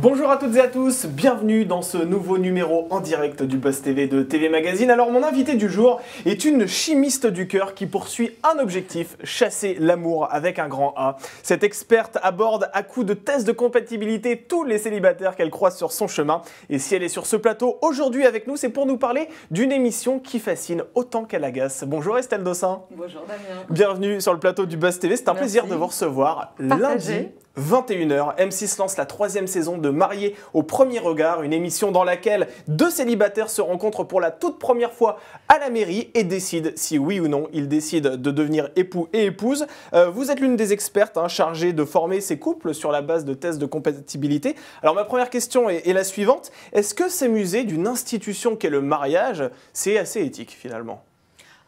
Bonjour à toutes et à tous, bienvenue dans ce nouveau numéro en direct du Buzz TV de TV Magazine. Alors mon invité du jour est une chimiste du cœur qui poursuit un objectif, chasser l'amour avec un grand A. Cette experte aborde à coups de tests de compatibilité tous les célibataires qu'elle croise sur son chemin. Et si elle est sur ce plateau aujourd'hui avec nous, c'est pour nous parler d'une émission qui fascine autant qu'elle agace. Bonjour Estelle Dossin. Bonjour Damien. Bienvenue sur le plateau du Buzz TV, c'est un plaisir de vous recevoir lundi 21h, M6 lance la troisième saison de Marié au premier regard, une émission dans laquelle deux célibataires se rencontrent pour la toute première fois à la mairie et décident si oui ou non ils décident de devenir époux et épouse. Euh, vous êtes l'une des expertes hein, chargées de former ces couples sur la base de tests de compatibilité. Alors ma première question est, est la suivante. Est-ce que s'amuser d'une institution qu'est le mariage, c'est assez éthique finalement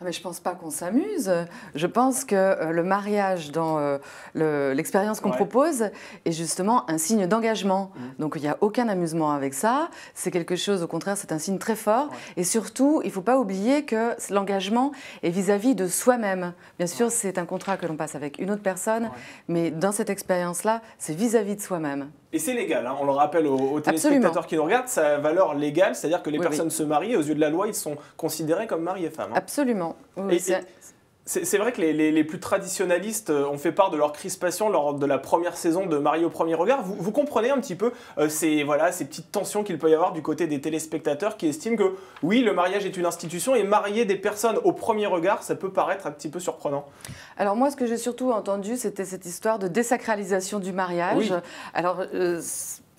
ah, mais je pense pas qu'on s'amuse. Je pense que euh, le mariage dans euh, l'expérience qu'on propose est justement un signe d'engagement. Mmh. Donc il n'y a aucun amusement avec ça. C'est quelque chose, au contraire, c'est un signe très fort. Et surtout, il ne faut pas oublier que l'engagement est vis-à-vis de soi-même. Bien sûr, c'est un contrat que l'on passe avec une autre personne, mais dans cette expérience-là, c'est vis-à-vis de soi-même. Et c'est légal, hein, on le rappelle aux, téléspectateurs qui nous regardent, ça a valeur légale, c'est-à-dire que les personnes se marient, aux yeux de la loi, ils sont considérés comme mari et femme. Hein. Absolument. C'est vrai que les, les, plus traditionnalistes euh, ont fait part de leur crispation lors de la première saison de Mario Premier Regard. Vous, vous comprenez un petit peu euh, ces, voilà, ces petites tensions qu'il peut y avoir du côté des téléspectateurs qui estiment que oui, le mariage est une institution et marier des personnes au premier regard, ça peut paraître un petit peu surprenant. Alors moi, ce que j'ai surtout entendu, c'était cette histoire de désacralisation du mariage. Alors euh,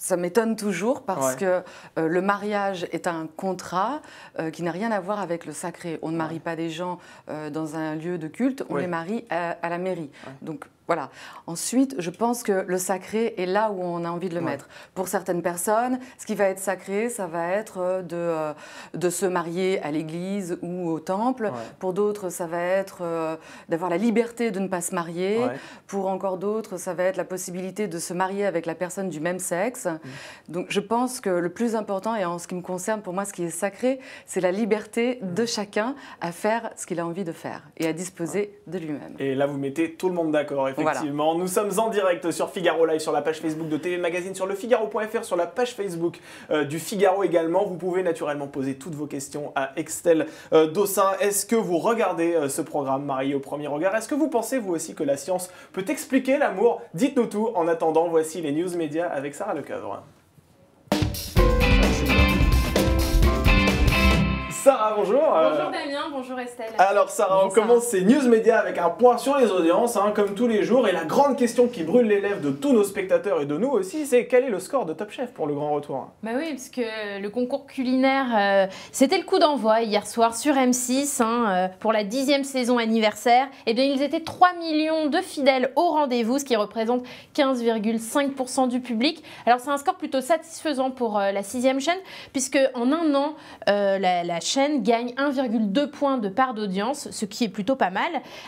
ça m'étonne toujours parce que euh, le mariage est un contrat euh, qui n'a rien à voir avec le sacré. On ne marie pas des gens euh, dans un lieu de culte, on les marie à, la mairie. Donc voilà. Ensuite, je pense que le sacré est là où on a envie de le mettre. Pour certaines personnes, ce qui va être sacré, ça va être euh, euh, de, se marier à l'église ou au temple. Pour d'autres, ça va être euh, d'avoir la liberté de ne pas se marier. Pour encore d'autres, ça va être la possibilité de se marier avec la personne du même sexe. Mmh. Donc je pense que le plus important, et en ce qui me concerne, pour moi, ce qui est sacré, c'est la liberté mmh. de chacun à faire ce qu'il a envie de faire et à disposer de lui-même. Et là, vous mettez tout le monde d'accord effectivement. Nous sommes en direct sur Figaro Live, sur la page Facebook de TV Magazine, sur le Figaro.fr, sur la page Facebook euh, du Figaro également. Vous pouvez naturellement poser toutes vos questions à Extel euh, Dossin. Est-ce que vous regardez euh, ce programme, Marie, au premier regard Est-ce que vous pensez, vous aussi, que la science peut expliquer l'amour Dites-nous tout. En attendant, voici les news médias avec Sarah Lecoeuvre. Sarah, bonjour. Euh, bonjour Damien, bonjour Estelle. Alors Sarah, on commence ces news médias avec un point sur les audiences, hein, comme tous les jours. Et la grande question qui brûle les lèvres de tous nos spectateurs et de nous aussi, c'est quel est le score de Top Chef pour le grand retour hein Bah oui, parce que le concours culinaire, euh, c'était le coup d'envoi hier soir sur M6 hein, euh, pour la dixième saison anniversaire. Et eh bien ils étaient 3 millions de fidèles au rendez-vous, ce qui représente 15,5% du public. Alors c'est un score plutôt satisfaisant pour la sixième chaîne, puisque en un an, la, la chaîne gagne 1,2 point de part d'audience, ce qui est plutôt pas mal.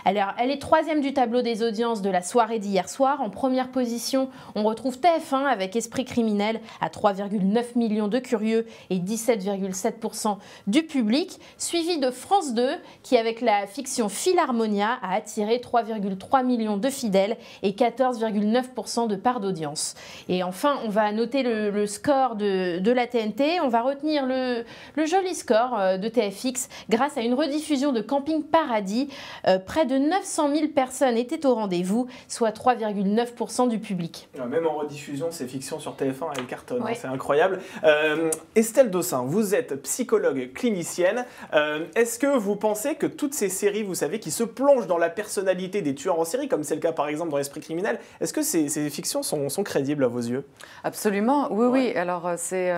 Alors, elle est troisième du tableau des audiences de la soirée d'hier soir. En première position, on retrouve TF1 avec Esprit criminel à 3,9 millions de curieux et 17,7% du public, suivi de France 2 qui, avec la fiction Philharmonia, a attiré 3,3 millions de fidèles et 14,9% de part d'audience. Et enfin, on va noter le, score de, la TNT. On va retenir le, le joli score euh, de TFX grâce à une rediffusion de Camping Paradis. Euh, près de 900 000 personnes étaient au rendez-vous, soit 3,9% du public. Même en rediffusion, ces fictions sur TF1, elles cartonnent, hein, c'est incroyable. Euh, Estelle Dossin, vous êtes psychologue clinicienne. Euh, est-ce que vous pensez que toutes ces séries, vous savez, qui se plongent dans la personnalité des tueurs en série, comme c'est le cas par exemple dans Esprit criminel, est-ce que ces, ces fictions sont, crédibles à vos yeux Absolument, oui, oui. Alors c'est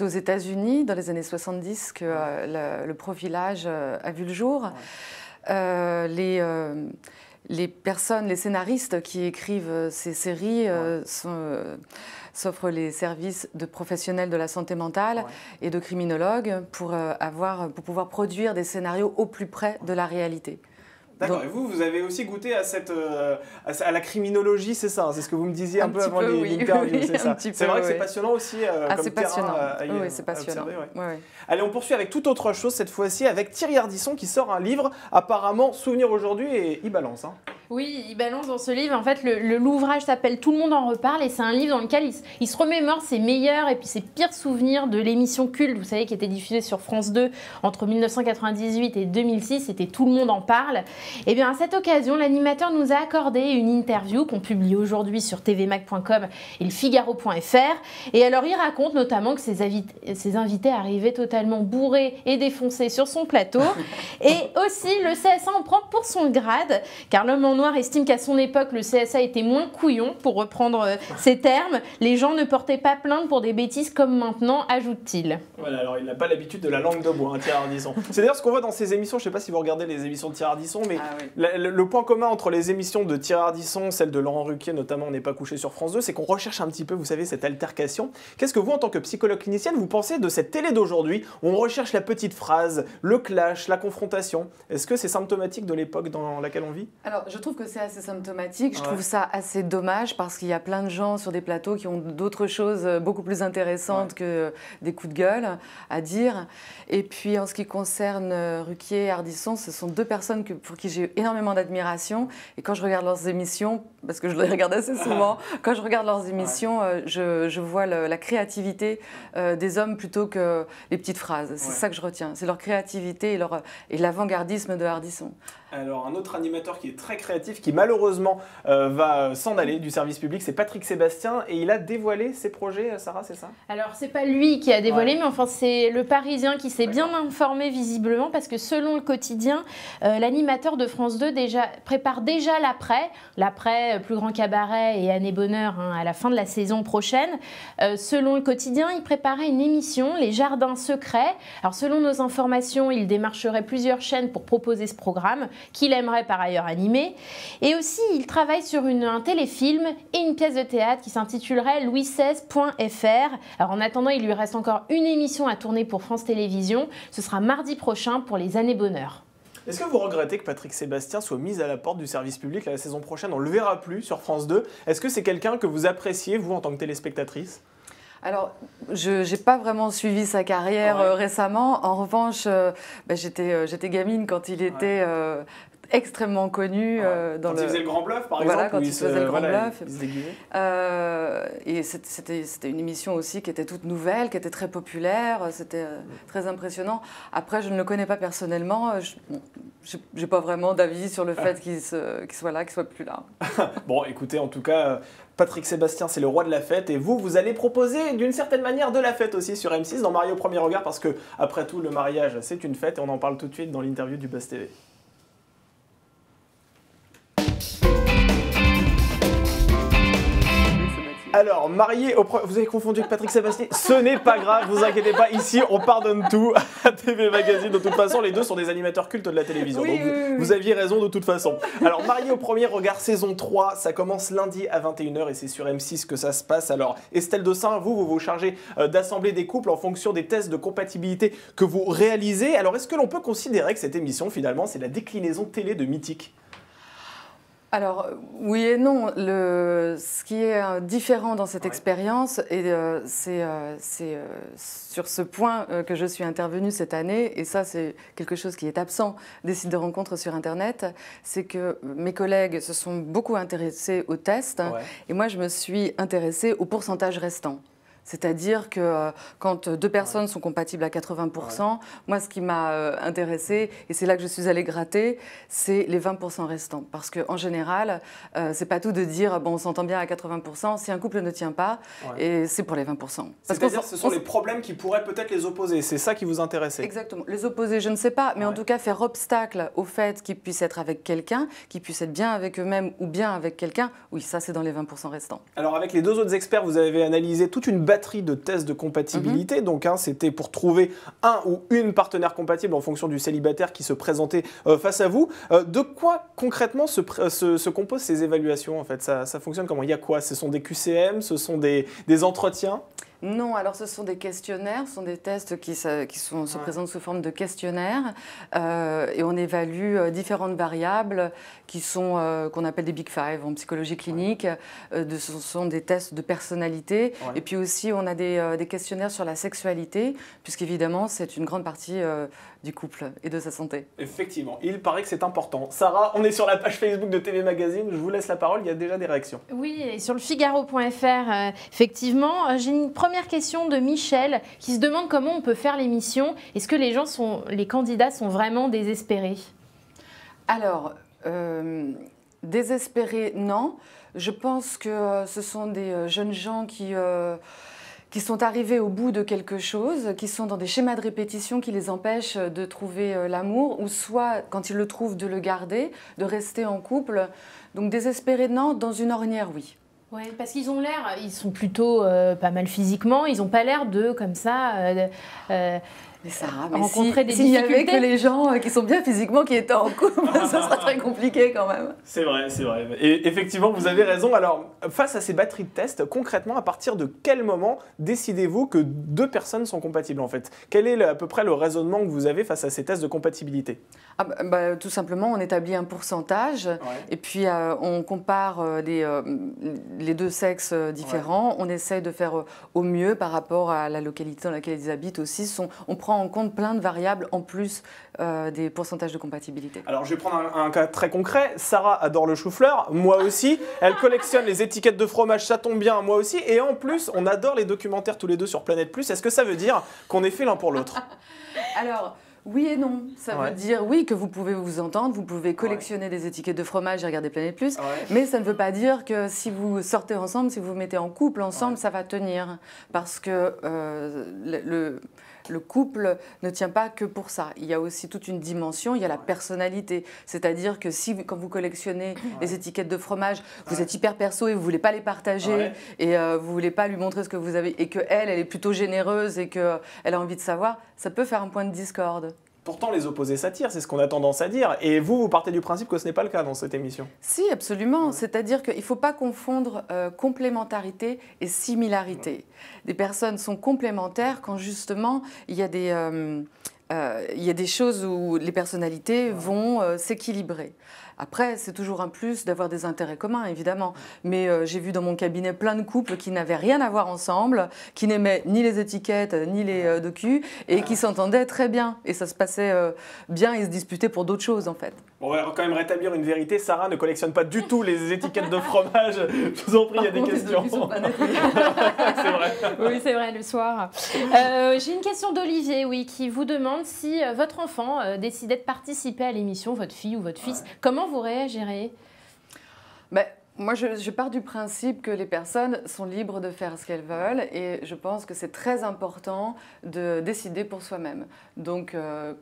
aux États-Unis, dans les années 70, que le, profilage euh, a vu le jour. Euh, euh, les, personnes, les scénaristes qui écrivent ces séries s'offrent les services de professionnels de la santé mentale et de criminologues pour pouvoir produire des scénarios au plus près de la réalité. D'accord. Et vous, vous avez aussi goûté à cette, euh, à, la criminologie, c'est ça hein, C'est ce que vous me disiez un, peu avant les oui. c'est ça. C'est vrai que c'est passionnant aussi. Euh, ah, comme ah, c'est passionnant. À, euh, oui, c'est passionnant. Allez, on poursuit avec toute autre chose cette fois-ci avec Thierry Ardisson qui sort un livre apparemment Souvenir aujourd'hui et il balance. Hein. Oui, il balance dans ce livre. En fait, l'ouvrage s'appelle Tout le monde en reparle et c'est un livre dans lequel il, il, se remémore ses meilleurs et puis ses pires souvenirs de l'émission culte, vous savez, qui était diffusée sur France 2 entre 1998 et 2006. C'était Tout le monde en parle. Et eh bien, à cette occasion, l'animateur nous a accordé une interview qu'on publie aujourd'hui sur tvmac.com et le figaro.fr. Et alors, il raconte notamment que ses, invités, ses invités arrivaient totalement bourrés et défoncés sur son plateau. et aussi, le CSA en prend pour son grade, car le monde Noir estime qu'à son époque, le CSA était moins couillon, pour reprendre ses euh, termes. Les gens ne portaient pas plainte pour des bêtises comme maintenant, ajoute-t-il. Voilà, alors il n'a pas l'habitude de la langue de bois, hein, Thierry Ardisson. C'est d'ailleurs ce qu'on voit dans ces émissions, je ne sais pas si vous regardez les émissions de Thierry Ardisson, mais ah le, point commun entre les émissions de Thierry Ardisson, celle de Laurent Ruquier notamment, on n'est pas couché sur France 2, c'est qu'on recherche un petit peu, vous savez, cette altercation. Qu'est-ce que vous, en tant que psychologue clinicienne, vous pensez de cette télé d'aujourd'hui où on recherche la petite phrase, le clash, la confrontation Est-ce que c'est symptomatique de l'époque dans laquelle on vit Alors, je trouve que c'est assez symptomatique. Je trouve ça assez dommage parce qu'il y a plein de gens sur des plateaux qui ont d'autres choses euh, beaucoup plus intéressantes que euh, des coups de gueule à dire. Et puis en ce qui concerne euh, Ruquier et Ardisson, ce sont deux personnes que, pour qui j'ai énormément d'admiration. Et quand je regarde leurs émissions, parce que je les regarde assez souvent, quand je regarde leurs émissions, je, vois la créativité des hommes plutôt que les petites phrases. C'est ça que je retiens. C'est leur créativité et, et l'avant-gardisme de Ardisson. Alors un autre animateur qui est très créatif, qui malheureusement euh, va s'en aller du service public, c'est Patrick Sébastien et il a dévoilé ses projets, euh, Sarah, c'est ça Alors c'est pas lui qui a dévoilé, mais enfin c'est le Parisien qui s'est bien informé visiblement parce que selon le quotidien, euh, l'animateur de France 2 prépare déjà l'après, l'après Plus Grand Cabaret et Année Bonheur hein, à la fin de la saison prochaine. selon le quotidien, il préparait une émission, Les Jardins Secrets. Alors selon nos informations, il démarcherait plusieurs chaînes pour proposer ce programme qu'il aimerait par ailleurs animer. Et aussi, il travaille sur un téléfilm et une pièce de théâtre qui s'intitulerait louis16.fr. Alors en attendant, il lui reste encore une émission à tourner pour France Télévisions. Ce sera mardi prochain pour les années bonheur. Est-ce que vous regrettez que Patrick Sébastien soit mis à la porte du service public la saison prochaine On ne le verra plus sur France 2. Est-ce que c'est quelqu'un que vous appréciez, vous, en tant que téléspectatrice alors, je n'ai pas vraiment suivi sa carrière euh, récemment. En revanche, euh, bah, euh, j'étais gamine quand il était extrêmement connu euh, dans quand le. il faisait le Grand Bluff, par exemple. Quand il faisait le Grand Bluff. Euh, et c'était une émission aussi qui était toute nouvelle, qui était très populaire, c'était euh, mm. très impressionnant. Après, je ne le connais pas personnellement. Je n'ai pas vraiment d'avis sur le fait qu'il soit là, qu'il soit plus là. bon, écoutez, en tout cas, Patrick Sébastien, c'est le roi de la fête et vous, vous allez proposer d'une certaine manière de la fête aussi sur M6 dans Mario Premier Regard parce que, après tout, le mariage, c'est une fête et on en parle tout de suite dans l'interview du Buzz TV. Alors, marié au premier... Vous avez confondu avec Patrick Sébastien Ce n'est pas grave, vous inquiétez pas. Ici, on pardonne tout à TV Magazine. De toute façon, les deux sont des animateurs cultes de la télévision. donc, vous, aviez raison de toute façon. Alors, marié au premier regard, saison 3, ça commence lundi à 21h et c'est sur M6 que ça se passe. Alors, Estelle Dossin, vous, vous vous chargez euh, d'assembler des couples en fonction des tests de compatibilité que vous réalisez. Alors, est-ce que l'on peut considérer que cette émission, finalement, c'est la déclinaison télé de Mythique alors oui et non. ce qui est euh, différent dans cette expérience, et euh, c'est euh, sur ce point que je suis intervenue cette année, et ça c'est quelque chose qui est absent des sites de rencontres sur Internet, c'est que mes collègues se sont beaucoup intéressés aux tests, et moi je me suis intéressée au pourcentage restant. C'est-à-dire que euh, quand deux personnes sont compatibles à 80%, moi, ce qui m'a euh, intéressé, et c'est là que je suis allée gratter, c'est les 20% restants. Parce qu'en général, ce euh, c'est pas tout de dire, bon, on s'entend bien à 80%, si un couple ne tient pas, et c'est pour les 20%. C'est-à-dire ce sont les problèmes qui pourraient peut-être les opposer, c'est ça qui vous intéressait Exactement. Les opposer, je ne sais pas, mais en tout cas, faire obstacle au fait qu'ils puissent être avec quelqu'un, qu'ils puissent être bien avec eux-mêmes ou bien avec quelqu'un, oui, ça, c'est dans les 20% restants. Alors, avec les deux autres experts, vous avez analysé toute une base de tests de compatibilité. Mhm. Donc, hein, c'était pour trouver un ou une partenaire compatible en fonction du célibataire qui se présentait euh, face à vous. Euh, de quoi concrètement se, composent ces évaluations en fait ça, fonctionne comment Il y a quoi Ce sont des QCM Ce sont des entretiens non, alors ce sont des questionnaires, ce sont des tests qui, sont, se présentent sous forme de questionnaires euh, et on évalue euh, différentes variables qui sont euh, qu'on appelle des big five en psychologie clinique. de, ce sont des tests de personnalité et puis aussi on a des, des questionnaires sur la sexualité puisqu'évidemment c'est une grande partie du couple et de sa santé. Effectivement, il paraît que c'est important. Sarah, on est sur la page Facebook de TV Magazine, je vous laisse la parole, il y a déjà des réactions. Oui, sur le figaro.fr, euh, effectivement, euh, j'ai une première question de Michel qui se demande comment on peut faire l'émission. Est-ce que les gens sont, les candidats sont vraiment désespérés Alors, euh, désespérés, non. Je pense que ce sont des jeunes gens qui qui sont arrivés au bout de quelque chose, qui sont dans des schémas de répétition qui les empêchent de trouver euh, l'amour, ou soit, quand ils le trouvent, de le garder, de rester en couple. Donc désespérés, non, dans une ornière, oui. Ouais, parce qu'ils ont l'air, ils sont plutôt euh, pas mal physiquement, ils n'ont pas l'air de, comme ça, euh, ça, hein, mais rencontrer si, des S'il n'y avait que les gens euh, qui sont bien physiquement qui étaient en couple, ça serait très compliqué quand même. C'est vrai, c'est vrai. Et effectivement, vous avez raison. Alors, face à ces batteries de tests, concrètement, à partir de quel moment décidez-vous que deux personnes sont compatibles en fait Quel est à peu près le raisonnement que vous avez face à ces tests de compatibilité ah, bah, bah, Tout simplement, on établit un pourcentage et puis euh, on compare les, euh, les, deux sexes différents. On essaye de faire au mieux par rapport à la localité dans laquelle ils habitent aussi. on prend en compte plein de variables en plus euh, des pourcentages de compatibilité. Alors je vais prendre un, cas très concret. Sarah adore le chou-fleur, moi aussi. Elle collectionne les étiquettes de fromage, ça tombe bien, moi aussi. Et en plus, on adore les documentaires tous les deux sur Planète Plus. Est-ce que ça veut dire qu'on est fait l'un pour l'autre Alors. Oui et non. Ça veut dire, oui, que vous pouvez vous entendre, vous pouvez collectionner des étiquettes de fromage et regarder Planète Plus, mais ça ne veut pas dire que si vous sortez ensemble, si vous vous mettez en couple ensemble, ça va tenir. Parce que euh, le le couple ne tient pas que pour ça. Il y a aussi toute une dimension, il y a la personnalité. C'est-à-dire que si, quand vous collectionnez les étiquettes de fromage, vous êtes hyper perso et vous ne voulez pas les partager et vous euh, vous voulez pas lui montrer ce que vous avez et qu'elle, elle est plutôt généreuse et qu'elle euh, a envie de savoir, ça peut faire un point de discorde. Pourtant, les opposés s'attirent, c'est ce qu'on a tendance à dire. Et vous, vous partez du principe que ce n'est pas le cas dans cette émission. Si, absolument. C'est-à-dire qu'il ne faut pas confondre euh, complémentarité et similarité. Des personnes sont complémentaires quand justement il y a des... Euh, euh, choses où les personnalités vont s'équilibrer. Après, c'est toujours un plus d'avoir des intérêts communs, évidemment. Mais euh, j'ai vu dans mon cabinet plein de couples qui n'avaient rien à voir ensemble, qui n'aimaient ni les étiquettes, euh, ni les euh, docu, docus, et qui s'entendaient très bien. Et ça se passait bien, ils se disputaient pour d'autres choses, en fait. on va quand même rétablir une vérité. Sarah ne collectionne pas du tout les étiquettes de fromage. Je vous en prie, il y a des questions. c'est vrai. Oui, c'est vrai, le soir. j'ai une question d'Olivier, oui, qui vous demande si votre enfant décidait de participer à l'émission, votre fille ou votre fils, comment vous réagirez ben, moi, je, pars du principe que les personnes sont libres de faire ce qu'elles veulent et je pense que c'est très important de décider pour soi-même. Donc, euh,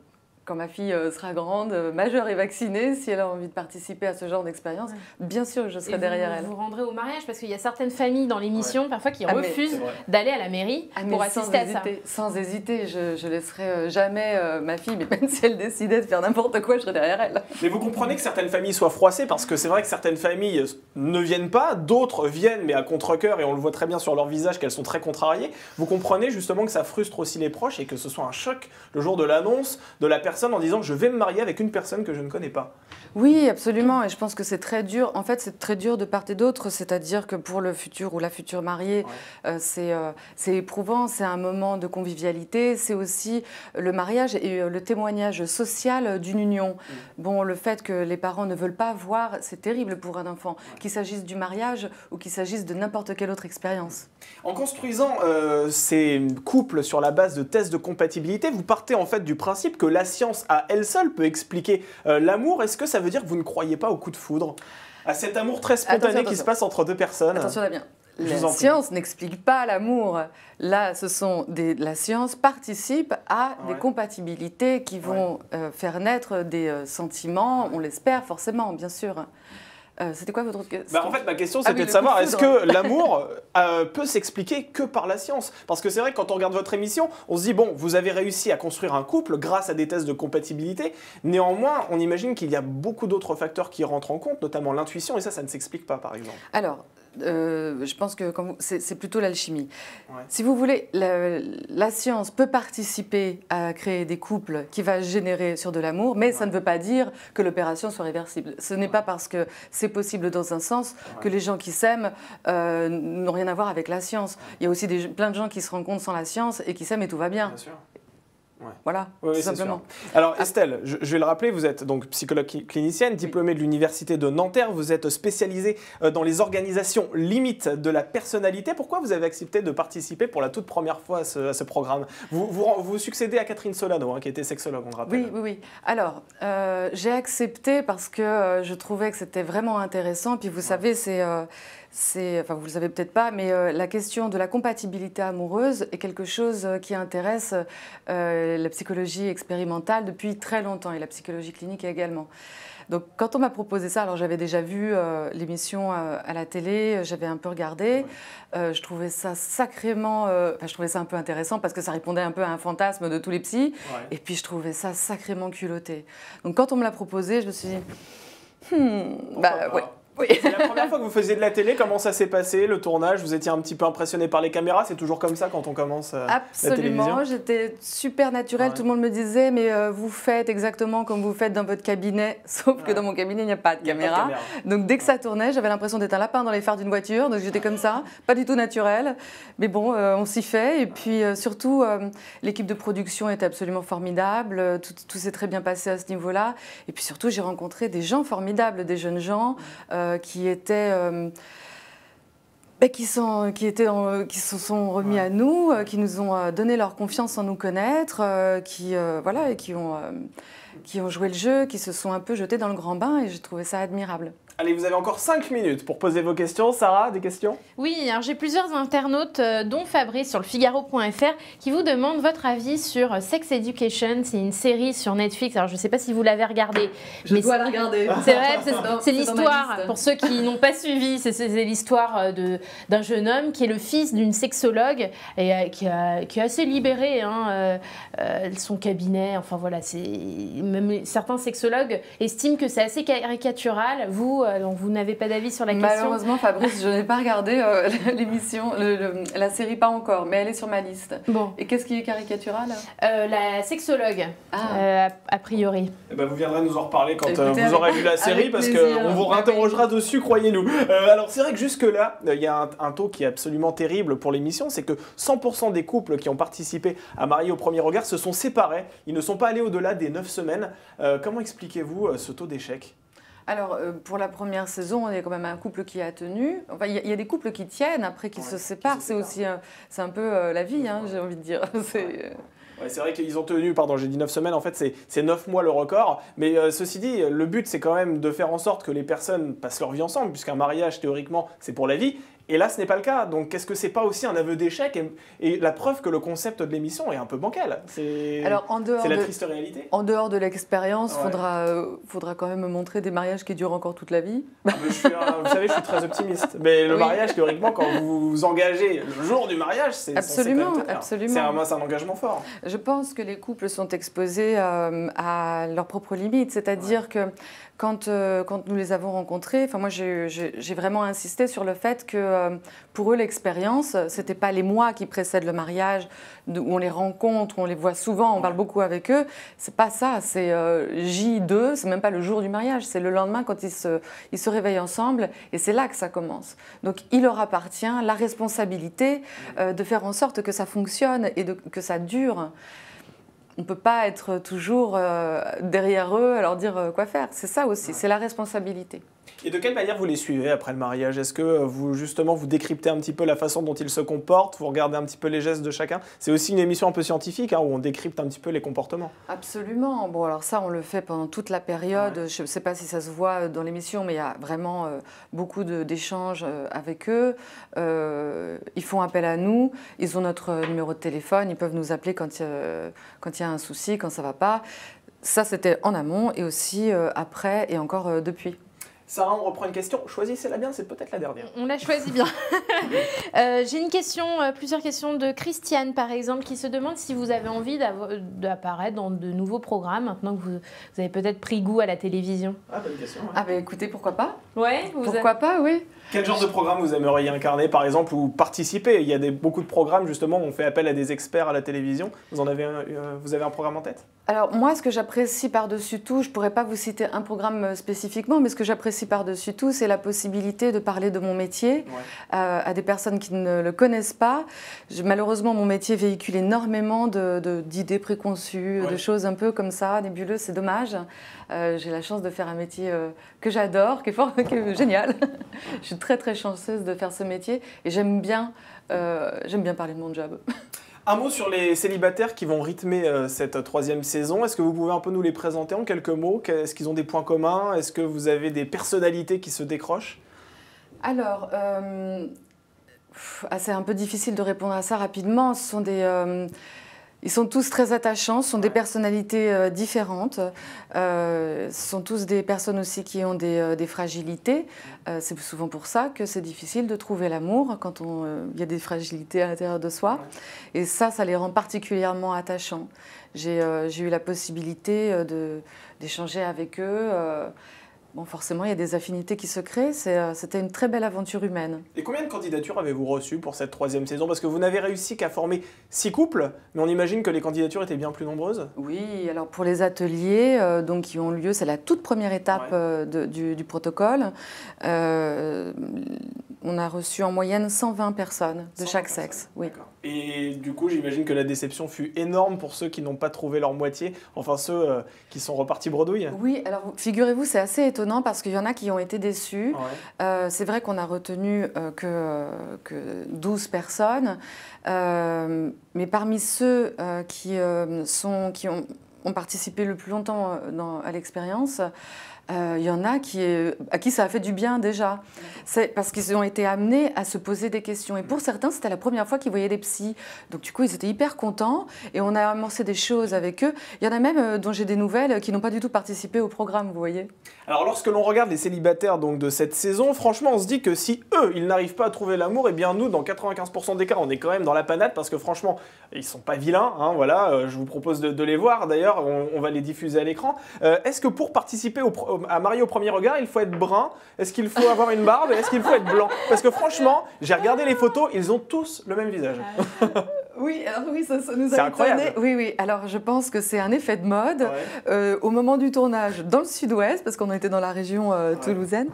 quand ma fille euh, sera grande, euh, majeure et vaccinée, si elle a envie de participer à ce genre d'expérience, bien sûr, je serai derrière elle. Vous rendrez au mariage parce qu'il y a certaines familles dans l'émission parfois qui ah, refusent d'aller à la mairie ah, pour assister à ça. Sans hésiter, je, je laisserai euh, jamais ma fille, mais même si elle décidait de faire n'importe quoi, je serai derrière elle. Mais vous comprenez que certaines familles soient froissées parce que c'est vrai que certaines familles ne viennent pas, d'autres viennent mais à contre-cœur et on le voit très bien sur leur visage qu'elles sont très contrariées. Vous comprenez justement que ça frustre aussi les proches et que ce soit un choc le jour de l'annonce de la personne en disant je vais me marier avec une personne que je ne connais pas. Oui, absolument. Et je pense que c'est très dur. En fait, c'est très dur de part et d'autre. C'est-à-dire que pour le futur ou la future mariée, euh, euh, c'est éprouvant. C'est un moment de convivialité. C'est aussi le mariage et euh, le témoignage social d'une union. Mm. Bon, le fait que les parents ne veulent pas voir, c'est terrible pour un enfant, qu'il s'agisse du mariage ou qu'il s'agisse de n'importe quelle autre expérience. En construisant euh, ces couples sur la base de tests de compatibilité, vous partez en fait du principe que la science à elle seule peut expliquer euh, l'amour. Est-ce que ça veut dire que vous ne croyez pas au coup de foudre À cet amour très spontané qui se passe entre deux personnes Attention bien. La science n'explique pas l'amour. Là, la science participe à des compatibilités qui vont euh, faire naître des sentiments, on l'espère forcément, bien sûr. Euh, c'était quoi votre question bah, En fait, ma question, ah c'était de savoir est-ce que l'amour euh, peut s'expliquer que par la science Parce que c'est vrai que quand on regarde votre émission, on se dit bon, vous avez réussi à construire un couple grâce à des tests de compatibilité. Néanmoins, on imagine qu'il y a beaucoup d'autres facteurs qui rentrent en compte, notamment l'intuition, et ça, ça ne s'explique pas, par exemple. Alors, euh, je pense que c'est plutôt l'alchimie. Si vous voulez, la, science peut participer à créer des couples qui va générer sur de l'amour, mais ça ne veut pas dire que l'opération soit réversible. Ce n'est pas parce que c'est possible dans un sens que les gens qui s'aiment euh, n'ont rien à voir avec la science. Il y a aussi plein de gens qui se rencontrent sans la science et qui s'aiment et tout va bien. bien sûr. Voilà, tout simplement. Alors Estelle, je, vais le rappeler, vous êtes donc psychologue clinicienne, diplômée de l'Université de Nanterre, vous êtes spécialisée euh, dans les organisations limites de la personnalité. Pourquoi vous avez accepté de participer pour la toute première fois à ce, programme vous, vous, succédez à Catherine Solano, hein, qui était sexologue, on le rappelle. Oui, oui, oui. Alors, euh, j'ai accepté parce que euh, je trouvais que c'était vraiment intéressant. Puis vous savez, c'est... Vous enfin vous le savez peut-être pas, mais euh, la question de la compatibilité amoureuse est quelque chose euh, qui intéresse euh, la psychologie expérimentale depuis très longtemps et la psychologie clinique également. Donc quand on m'a proposé ça, alors j'avais déjà vu l'émission à la télé, j'avais un peu regardé, je trouvais ça sacrément, je trouvais ça un peu intéressant parce que ça répondait un peu à un fantasme de tous les psys, et puis je trouvais ça sacrément culotté. Donc quand on me l'a proposé, je me suis dit, hmm, bah ouais. C'est la première fois que vous faisiez de la télé, comment ça s'est passé, le tournage Vous étiez un petit peu impressionné par les caméras C'est toujours comme ça quand on commence euh, télévision Absolument, j'étais super naturelle, tout le monde me disait, mais euh, vous faites exactement comme vous faites dans votre cabinet, sauf que dans mon cabinet, il n'y a pas de, caméra. Donc dès que ça tournait, j'avais l'impression d'être un lapin dans les phares d'une voiture, donc j'étais comme ça, pas du tout naturelle. Mais bon, euh, on s'y fait, et puis surtout, l'équipe de production était absolument formidable, tout, s'est très bien passé à ce niveau-là, et puis surtout, j'ai rencontré des gens formidables, des jeunes gens. Euh, qui étaient. Euh, bah, qui, euh, qui, se sont remis à nous, qui nous ont donné leur confiance en nous connaître, qui, voilà, et qui ont joué le jeu, qui se sont un peu jetés dans le grand bain, et j'ai trouvé ça admirable. Allez, vous avez encore 5 minutes pour poser vos questions. Sarah, des questions Oui, alors j'ai plusieurs internautes, euh, dont Fabrice sur le Figaro.fr, qui vous demandent votre avis sur euh, Sex Education. C'est une série sur Netflix. Alors je ne sais pas si vous l'avez regardée. Je dois la regarder. C'est vrai, c'est l'histoire, pour ceux qui n'ont pas suivi, c'est l'histoire euh, d'un jeune homme qui est le fils d'une sexologue et qui, a, est assez libéré. Hein, son cabinet, enfin voilà, même certains sexologues estiment que c'est assez caricatural. Vous, euh, vous n'avez pas d'avis sur la question Malheureusement, Fabrice, je n'ai pas regardé euh, l'émission, la série pas encore, mais elle est sur ma liste. Bon. Et qu'est-ce qui est caricatural euh, La sexologue, ah. a, priori. Eh ben, vous viendrez nous en reparler quand vous aurez vu la série, parce qu'on vous réinterrogera dessus, croyez-nous. alors, c'est vrai que jusque-là, il y a un, taux qui est absolument terrible pour l'émission, c'est que 100% des couples qui ont participé à marier au premier regard se sont séparés. Ils ne sont pas allés au-delà des 9 semaines. comment expliquez-vous ce taux d'échec alors, euh, pour la première saison, on est quand même un couple qui a tenu. Enfin, il y, a des couples qui tiennent après qu'ils se séparent. C'est aussi, euh, c'est un peu euh, la vie, hein, j'ai envie de dire. C'est... vrai qu'ils ont tenu, pardon, j'ai dit 9 semaines, en fait c'est 9 mois le record. Mais ceci dit, le but c'est quand même de faire en sorte que les personnes passent leur vie ensemble, puisqu'un mariage théoriquement c'est pour la vie. Et là, ce n'est pas le cas. Donc, est-ce que c'est pas aussi un aveu d'échec et, la preuve que le concept de l'émission est un peu bancal C'est la triste réalité. En dehors de l'expérience, il faudra, euh, faudra quand même montrer des mariages qui durent encore toute la vie. Ah, vous savez, je suis très optimiste. Mais le mariage, théoriquement, quand vous vous engagez le jour du mariage, c'est absolument, absolument. C'est un, engagement fort. Je pense que les couples sont exposés euh, à leurs propres limites, c'est-à-dire que euh, quand, nous les avons rencontrés, enfin moi j'ai vraiment insisté sur le fait que euh, pour eux l'expérience, c'était pas les mois qui précèdent le mariage, où on les rencontre, où on les voit souvent, on parle beaucoup avec eux. C'est pas ça, c'est euh, J2, c'est même pas le jour du mariage, c'est le lendemain quand ils se, réveillent ensemble et c'est là que ça commence. Donc il leur appartient la responsabilité de faire en sorte que ça fonctionne et que ça dure on ne peut pas être toujours euh, derrière eux à leur dire euh, quoi faire. C'est ça aussi, c'est la responsabilité. Et de quelle manière vous les suivez après le mariage Est-ce que vous justement vous décryptez un petit peu la façon dont ils se comportent Vous regardez un petit peu les gestes de chacun C'est aussi une émission un peu scientifique hein, où on décrypte un petit peu les comportements. Absolument. Bon alors ça on le fait pendant toute la période. Je ne sais pas si ça se voit euh, dans l'émission, mais il y a vraiment beaucoup d'échanges avec eux. ils font appel à nous. Ils ont notre numéro de téléphone. Ils peuvent nous appeler quand il quand y a un souci, quand ça va pas. Ça, c'était en amont et aussi euh, après et encore euh, depuis. Sarah, on reprend une question. Choisissez-la bien, c'est peut-être la dernière. On la choisi bien. Euh, j'ai une question, euh, plusieurs questions de Christiane, par exemple, qui se demande si vous avez envie d'apparaître dans de nouveaux programmes, maintenant que vous, avez peut-être pris goût à la télévision. Ah, bonne question. Ah, bah écoutez, pourquoi pas Ouais, Pourquoi pas, oui. Quel genre de programme vous aimeriez incarner, par exemple, ou participer Il y a beaucoup de programmes, justement, où on fait appel à des experts à la télévision. Vous, en avez euh, vous avez un programme en tête alors moi, ce que j'apprécie par-dessus tout, je ne pourrais pas vous citer un programme euh, spécifiquement, mais ce que j'apprécie par-dessus tout, c'est la possibilité de parler de mon métier euh, à des personnes qui ne le connaissent pas. malheureusement, mon métier véhicule énormément d'idées préconçues, de choses un peu comme ça, nébuleuses, c'est dommage. Euh, j'ai la chance de faire un métier que j'adore, qui est fort, qui génial. je suis très très chanceuse de faire ce métier et j'aime bien, j'aime bien parler de mon job. Un mot sur les célibataires qui vont rythmer euh, cette euh, troisième saison. Est-ce que vous pouvez un peu nous les présenter en quelques mots Est-ce qu'ils ont des points communs Est-ce que vous avez des personnalités qui se décrochent Alors, euh, ah, c'est un peu difficile de répondre à ça rapidement. Ce sont des, ils sont tous très attachants, sont des personnalités euh, différentes, euh, sont tous des personnes aussi qui ont des, euh, fragilités. Euh, c'est souvent pour ça que c'est difficile de trouver l'amour quand il y a des fragilités à l'intérieur de soi. Et ça, ça les rend particulièrement attachants. J'ai eu la possibilité d'échanger avec eux bon, forcément, il y a des affinités qui se créent. Euh, c'était une très belle aventure humaine. Et combien de candidatures avez-vous reçues pour cette troisième saison Parce que vous n'avez réussi qu'à former six couples, mais on imagine que les candidatures étaient bien plus nombreuses. Oui, alors pour les ateliers euh, donc, qui ont lieu, c'est la toute première étape euh, du, protocole on a reçu en moyenne 120 personnes de chaque sexe. Oui. Et du coup, j'imagine que la déception fut énorme pour ceux qui n'ont pas trouvé leur moitié, enfin ceux euh, qui sont repartis bredouille. Oui, alors figurez-vous, c'est assez étonnant parce qu'il y en a qui ont été déçus. Euh, c'est vrai qu'on a retenu euh, que, que, 12 personnes, mais parmi ceux qui, ont, participé le plus longtemps à l'expérience, il euh, y en a qui, euh, à qui ça a fait du bien déjà. C'est parce qu'ils ont été amenés à se poser des questions. Et pour certains, c'était la première fois qu'ils voyaient des psys. Donc du coup, ils étaient hyper contents et on a amorcé des choses avec eux. Il y en a même euh, dont j'ai des nouvelles qui n'ont pas du tout participé au programme, vous voyez. Alors lorsque l'on regarde les célibataires donc, de cette saison, franchement, on se dit que si eux, ils n'arrivent pas à trouver l'amour, et eh bien nous, dans 95% des cas, on est quand même dans la panade parce que franchement, ils sont pas vilains. Hein, voilà, je vous propose de, les voir. D'ailleurs, on, va les diffuser à l'écran. Est-ce que pour participer au, à Marie, au premier regard, il faut être brun Est-ce qu'il faut avoir une barbe Est-ce qu'il faut être blanc Parce que franchement, j'ai regardé les photos, ils ont tous le même visage. Euh, oui, alors euh, oui, ça, nous a incroyable. Oui, oui. Alors je pense que c'est un effet de mode. Euh, au moment du tournage, dans le sud-ouest, parce qu'on était dans la région toulousaine,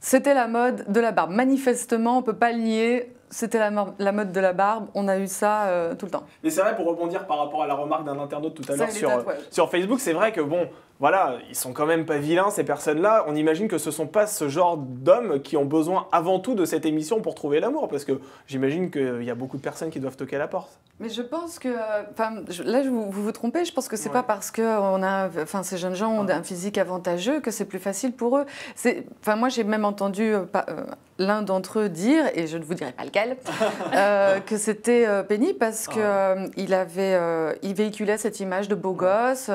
c'était la mode de la barbe. Manifestement, on ne peut pas nier, c'était la, mode de la barbe, on a eu ça tout le temps. Et c'est vrai, pour rebondir par rapport à la remarque d'un internaute tout à l'heure sur, sur, Facebook, c'est vrai que bon, voilà, ils sont quand même pas vilains ces personnes-là. On imagine que ce sont pas ce genre d'hommes qui ont besoin avant tout de cette émission pour trouver l'amour, parce que j'imagine qu'il euh, y a beaucoup de personnes qui doivent toquer à la porte. Mais je pense que, là vous, vous, trompez. Je pense que c'est pas parce que a, enfin, ces jeunes gens ont un physique avantageux que c'est plus facile pour eux. enfin, moi j'ai même entendu euh, euh, l'un d'entre eux dire, et je ne vous dirai pas lequel, que c'était pénible parce que ah. il avait, il véhiculait cette image de beau gosse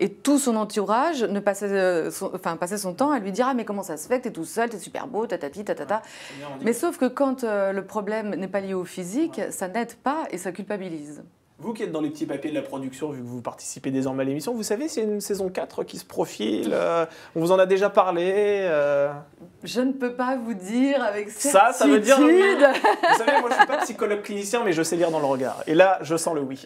et tout son entourage ne euh, passait son, son temps à lui dire ah, mais comment ça se fait que t'es tout seul, t'es super beau, tatati, tatata. mais sauf que quand euh, le problème n'est pas lié au physique, ça n'aide pas et ça culpabilise. Vous qui êtes dans les petits papiers de la production, vu que vous participez désormais à l'émission, vous savez, c'est une saison 4 qui se profile. Euh, on vous en a déjà parlé. Euh. Je ne peux pas vous dire avec certitude. Ça, ça veut dire. vous savez, moi, je ne suis pas psychologue clinicien, mais je sais lire dans le regard. Et là, je sens le oui.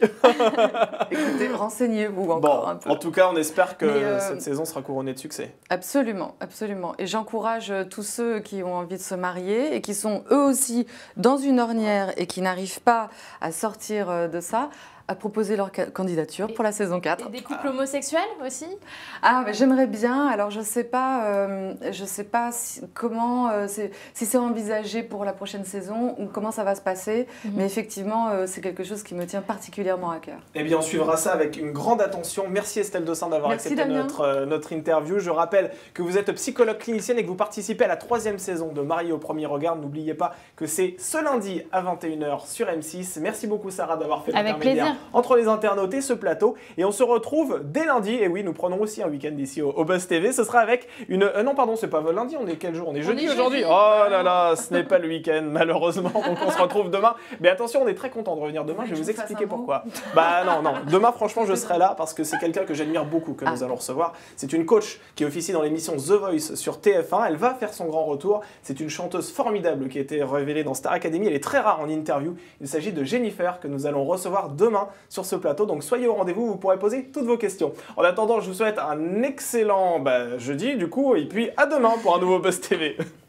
Écoutez, renseignez-vous encore un peu. En tout cas, on espère que euh, cette saison sera couronnée de succès. Absolument, absolument. Et j'encourage tous ceux qui ont envie de se marier et qui sont eux aussi dans une ornière et qui n'arrivent pas à sortir de ça à proposer leur candidature pour la saison 4. des couples homosexuels aussi Ah, bah, j'aimerais bien. Alors, je ne sais pas, euh, je sais pas si, comment, euh, si c'est envisagé pour la prochaine saison ou comment ça va se passer. Mhm. Mais effectivement, euh, c'est quelque chose qui me tient particulièrement à cœur. Eh bien, on suivra ça avec une grande attention. Merci Estelle Dossin d'avoir accepté notre, notre interview. Je rappelle que vous êtes psychologue clinicienne et que vous participez à la troisième saison de Marie au premier regard. N'oubliez pas que c'est ce lundi à 21h sur M6. Merci beaucoup Sarah d'avoir fait Avec plaisir entre les internautes et ce plateau. Et on se retrouve dès lundi. Et oui, nous prenons aussi un week-end ici au, Buzz TV. Ce sera avec une. Euh, non, pardon, c'est pas lundi. On est quel jour On est jeudi aujourd'hui. Oh là ah. là, ce n'est pas le week-end malheureusement. Donc on se retrouve demain. Mais attention, on est très content de revenir demain. Je vais vous expliquer pourquoi. Bah non, non. Demain, franchement, je serai là parce que c'est quelqu'un que j'admire beaucoup que nous ah. allons recevoir. C'est une coach qui officie dans l'émission The Voice sur TF1. Elle va faire son grand retour. C'est une chanteuse formidable qui a été révélée dans Star Academy. Elle est très rare en interview. Il s'agit de Jennifer que nous allons recevoir demain sur ce plateau. Donc soyez au rendez-vous, vous pourrez poser toutes vos questions. En attendant, je vous souhaite un excellent bah, jeudi, du coup, et puis à demain pour un nouveau Buzz TV.